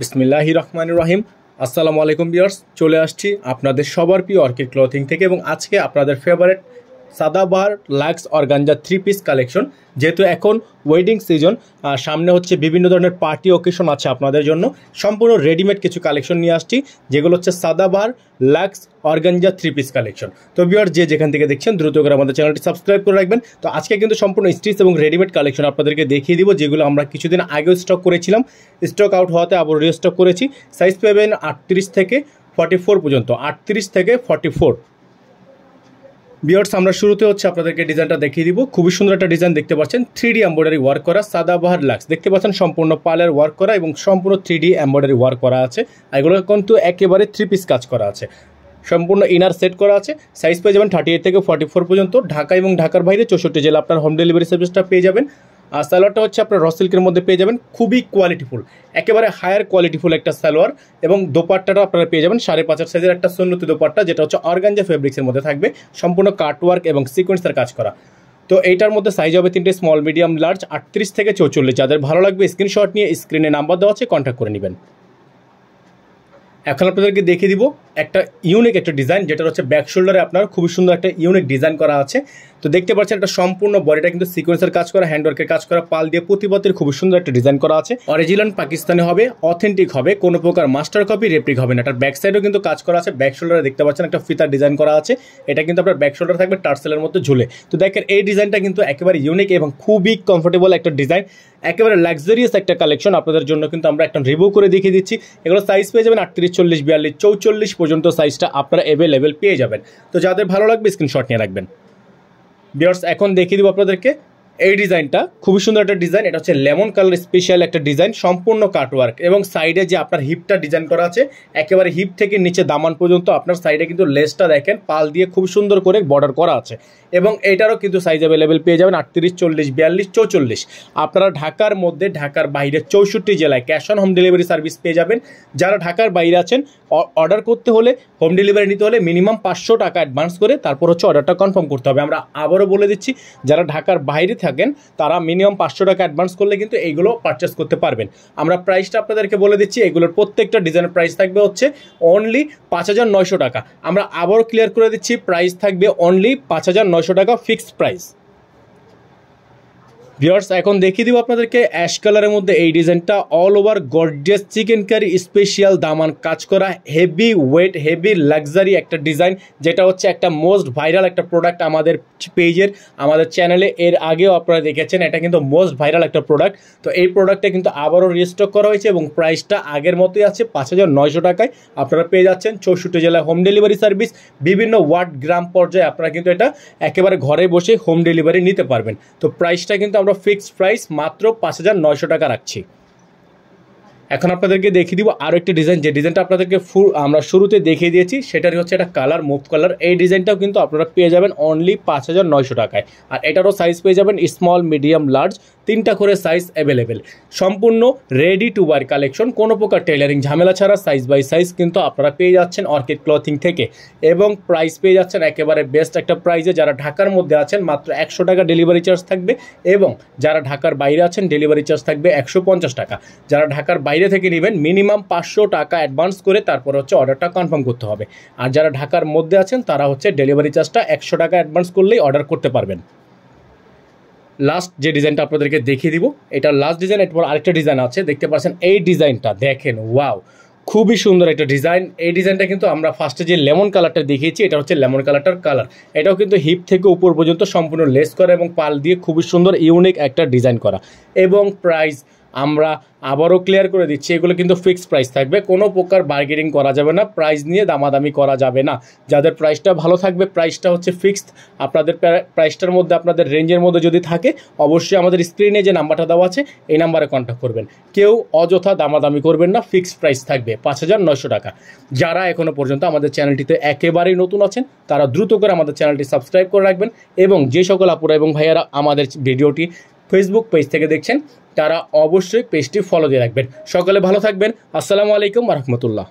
বিসমিল্লাহি রহমান রহিম আসসালামু আলাইকুম বিয়ার্স চলে আসছি আপনাদের সবার প্রিয় অর্কিড ক্লথিং থেকে এবং আজকে আপনাদের ফেভারেট সাদাবার লাক্স গাঞ্জা থ্রি পিস কালেকশন যেহেতু এখন ওয়েডিং সিজন সামনে হচ্ছে বিভিন্ন ধরনের পার্টি ওকেশন আছে আপনাদের জন্য সম্পূর্ণ রেডিমেড কিছু কালেকশন নিয়ে আসছি যেগুলো হচ্ছে Sadabar lux organza three piece collection তো বিয়ার যে যেখান থেকে দেখছেন দ্রুত করে আমাদের চ্যানেলটি সাবস্ক্রাইব করে রাখবেন তো আজকে কিন্তু সম্পূর্ণ স্টিচ এবং রেডিমেড কালেকশন আপনাদেরকে দেখিয়ে দিব যেগুলো আমরা কিছুদিন আগেও স্টক করেছিলাম স্টক আউট হওয়াতে আবার রিস্টক করেছি সাইজ পেবেন আটত্রিশ থেকে ফর্টি পর্যন্ত আটত্রিশ থেকে ফর্টি বিয়ার্স আমরা শুরুতে হচ্ছে আপনাদেরকে ডিজাইনটা দেখিয়ে দিব খুবই সুন্দর একটা ডিজাইন দেখতে পাচ্ছেন থ্রি ডি এম্ব্রয়ডারি ওয়ার্ক করা সাদাবাহার লাক্স দেখতে পাচ্ছেন সম্পূর্ণ পালের ওয়ার্ক করা এবং সম্পূর্ণ থ্রি ডি এম্ব্রয়ডারি ওয়ার্ক করা আছে এগুলো কিন্তু একেবারে থ্রি পিস কাজ করা আছে সম্পূর্ণ ইনার সেট করা আছে সাইজ পেয়ে যাবেন থার্টি এইট থেকে ফর্টি ফোর পর্যন্ত ঢাকা এবং ঢাকার বাইরে চৌষট্টি জেলা আপনার হোম ডেলিভারি সার্ভিসটা পেয়ে যাবেন আর সালোয়ারটা হচ্ছে আপনার রসিল্কের সিল্কের মধ্যে পেয়ে যাবেন খুবই কোয়ালিটিফুল একেবারে হায়ার কোয়ালিটিফুল একটা সালোয়ার এবং দোপাট্টাটা আপনারা পেয়ে যাবেন সাড়ে পাঁচ সাইজের একটা সন্ন্যতি দোপাট্টা যেটা হচ্ছে অর্গানজা ফেব্রিক্সের মধ্যে থাকবে সম্পূর্ণ কাটওয়ার্ক এবং সিকোয়েন্সের কাজ করা তো এইটার মধ্যে সাইজ হবে তিনটে স্মল মিডিয়াম লার্জ আটত্রিশ থেকে চৌচল্লিশ যাদের ভালো লাগবে স্ক্রিনশট নিয়ে স্ক্রিনে নাম্বার দেওয়া আছে কন্ট্যাক্ট করে নেবেন এখন আপনাদেরকে দেখিয়ে দিব একটা ইউনিক একটা ডিজাইন যেটা হচ্ছে ব্যাক শোল্ডারে আপনার খুবই সুন্দর একটা ইউনিক ডিজাইন করা আছে তো দেখতে পাচ্ছেন একটা সম্পূর্ণ বডিটা কিন্তু সিকোয়েন্সের কাজ করা হ্যান্ডওয়ার্কের কাজ করা পাল দিয়ে প্রতিপত্তির খুব সুন্দর একটা ডিজাইন করা আছে অরিজিনাল পাকিস্তানে হবে অথেন্টিক হবে কোনো প্রকার মাস্টার কপি রেপ্রিক হবে না এটার ব্যাক সাইডও কিন্তু কাজ করা আছে ব্যাক শোল্ডারে দেখতে পাচ্ছেন একটা ফিতার ডিজাইন করা আছে এটা কিন্তু আপনার ব্যাক শোল্ডার থাকবে টার্সেলের মতো ঝুলে তো দেখেন এই ডিজাইনটা কিন্তু একেবারে ইউনিক এবং খুবই কমফোর্টেবল একটা ডিজাইন একেবারে লাক্সারিয়াস একটা কালেকশন আপনাদের জন্য কিন্তু আমরা একটা রিভিউ করে দেখিয়ে দিচ্ছি এগুলো সাইজ পেয়ে যাবেন আটত্রিশ চল্লিশ বিয়াল্লিশ চৌচল্লিশ পর্যন্ত সাইজটা আপনারা অ্যাভেলেবেল পেয়ে যাবেন তো যাদের ভালো লাগবে স্ক্রিনশট নিয়ে রাখবেন বিয়ার্স এখন দেখিয়ে দেবো আপনাদেরকে এই ডিজাইনটা খুবই সুন্দর একটা ডিজাইন এটা হচ্ছে লেমন কালার স্পেশাল একটা ডিজাইন সম্পূর্ণ কাটওয়ার্ক এবং সাইডে যে আপনার হিপটা ডিজাইন করা আছে একেবারে হিপ থেকে নিচে দামান পর্যন্ত আপনার সাইডে কিন্তু লেসটা দেখেন পাল দিয়ে খুব সুন্দর করে বর্ডার করা আছে এবং এটারও কিন্তু সাইজ অ্যাভেলেবেল পেয়ে যাবেন আটত্রিশ চল্লিশ বিয়াল্লিশ চৌচল্লিশ আপনারা ঢাকার মধ্যে ঢাকার বাইরে চৌষট্টি জেলায় cash on home delivery service পেয়ে যাবেন যারা ঢাকার বাইরে আছেন অর্ডার করতে হলে হোম ডেলিভারি নিতে হলে মিনিমাম পাঁচশো টাকা অ্যাডভান্স করে তারপর হচ্ছে অর্ডারটা কনফার্ম করতে হবে আমরা আবারও বলে দিচ্ছি যারা ঢাকার বাইরে থাকেন তারা মিনিমাম পাঁচশো টাকা অ্যাডভান্স করলে কিন্তু এইগুলো পারচেস করতে পারবেন আমরা প্রাইসটা আপনাদেরকে বলে দিচ্ছি এগুলোর প্রত্যেকটা ডিজাইনের প্রাইস থাকবে হচ্ছে অনলি পাঁচ টাকা আমরা আবারও ক্লিয়ার করে দিচ্ছি প্রাইস থাকবে অনলি পাঁচ টাকা ফিক্সড প্রাইস ভিওর্স এখন দেখিয়ে দিব আপনাদেরকে অ্যাশ কালারের মধ্যে এই ডিজাইনটা all over gorgeous chikankari special দামান কাজ করা হেভি ওয়েট হেভি লাক্সারি একটা ডিজাইন যেটা হচ্ছে একটা মোস্ট ভাইরাল একটা প্রোডাক্ট আমাদের পেজের আমাদের চ্যানেলে এর আগেও আপনারা দেখেছেন এটা কিন্তু মোস্ট ভাইরাল একটা প্রোডাক্ট তো এই প্রোডাক্টটা কিন্তু আবারও রিস্টক করা হয়েছে এবং প্রাইসটা আগের মতোই আছে পাঁচ হাজার নয়শো টাকায় আপনারা পেয়ে যাচ্ছেন চৌষট্টি জেলায় হোম ডেলিভারি সার্ভিস বিভিন্ন ওয়ার্ড গ্রাম পর্যায়ে আপনারা কিন্তু এটা একেবারে ঘরে বসে হোম ডেলিভারি নিতে পারবেন তো প্রাইসটা কিন্তু আমরা ফিক্সড প্রাইস মাত্র পাঁচ হাজার নয়শো টাকা রাখছি এখন আপনাদেরকে দেখিয়ে দিব আরও একটি ডিজাইন যে ডিজাইনটা আপনাদেরকে ফুল আমরা শুরুতে দেখিয়ে দিয়েছি সেটার হচ্ছে একটা কালার মুভ কালার এই ডিজাইনটাও কিন্তু আপনারা পেয়ে যাবেন অনলি পাঁচ হাজার নয়শো টাকায় আর এটারও সাইজ পেয়ে যাবেন স্মল মিডিয়াম লার্জ তিনটা করে সাইজ অ্যাভেলেবেল সম্পূর্ণ রেডি টু ওয়ার কালেকশন কোনো প্রকার টেলারিং ঝামেলা ছাড়া সাইজ বাই সাইজ কিন্তু আপনারা পেয়ে যাচ্ছেন অর্কিড ক্লথিং থেকে এবং প্রাইস পেয়ে যাচ্ছেন একেবারে বেস্ট একটা প্রাইজে যারা ঢাকার মধ্যে আছেন মাত্র একশো টাকা ডেলিভারি চার্জ থাকবে এবং যারা ঢাকার বাইরে আছেন ডেলিভারি চার্জ থাকবে একশো টাকা যারা ঢাকার বাইরে থেকে নেবেন মিনিমাম পাঁচশো টাকা অ্যাডভান্স করে তারপর হচ্ছে অর্ডারটা কনফার্ম করতে হবে আর যারা ঢাকার মধ্যে আছেন তারা হচ্ছে ডেলিভারি চার্জটা একশো টাকা অ্যাডভান্স করলেই অর্ডার করতে পারবেন লাস্ট যে ডিজাইনটা আপনাদেরকে দেখিয়ে দিব এটা লাস্ট ডিজাইন এরপর আরেকটা ডিজাইন আছে দেখতে পাচ্ছেন এই ডিজাইনটা দেখেন ওয়াও খুবই সুন্দর একটা ডিজাইন এই ডিজাইনটা কিন্তু আমরা ফার্স্টে যে লেমন কালারটা দেখিয়েছি এটা হচ্ছে লেমন কালারটার কালার এটাও কিন্তু হিপ থেকে উপর পর্যন্ত সম্পূর্ণ লেস করা এবং পাল দিয়ে খুবই সুন্দর ইউনিক একটা ডিজাইন করা এবং প্রাইস আমরা আবারও ক্লিয়ার করে দিচ্ছি এগুলো কিন্তু ফিক্সড প্রাইস থাকবে কোনো প্রকার বার্গেনিং করা যাবে না প্রাইস নিয়ে দামাদামি করা যাবে না যাদের প্রাইসটা ভালো থাকবে প্রাইসটা হচ্ছে ফিক্সড আপনাদের প্রাইসটার মধ্যে আপনাদের রেঞ্জের মধ্যে যদি থাকে অবশ্যই আমাদের স্ক্রিনে যে নাম্বারটা দেওয়া আছে এই নাম্বারে কন্ট্যাক্ট করবেন কেউ অযথা দামাদামি করবেন না ফিক্সড প্রাইস থাকবে পাঁচ হাজার নয়শো টাকা যারা এখনও পর্যন্ত আমাদের চ্যানেলটিতে একেবারেই নতুন আছেন তারা দ্রুত করে আমাদের চ্যানেলটি সাবস্ক্রাইব করে রাখবেন এবং যে সকল আপুরা এবং ভাইয়ারা আমাদের ভিডিওটি ফেসবুক পেজ থেকে দেখছেন তারা অবশ্যই পেজটি ফলো দিয়ে রাখবেন সকলে ভালো থাকবেন আসসালামু আলাইকুম রহমতুল্লাহ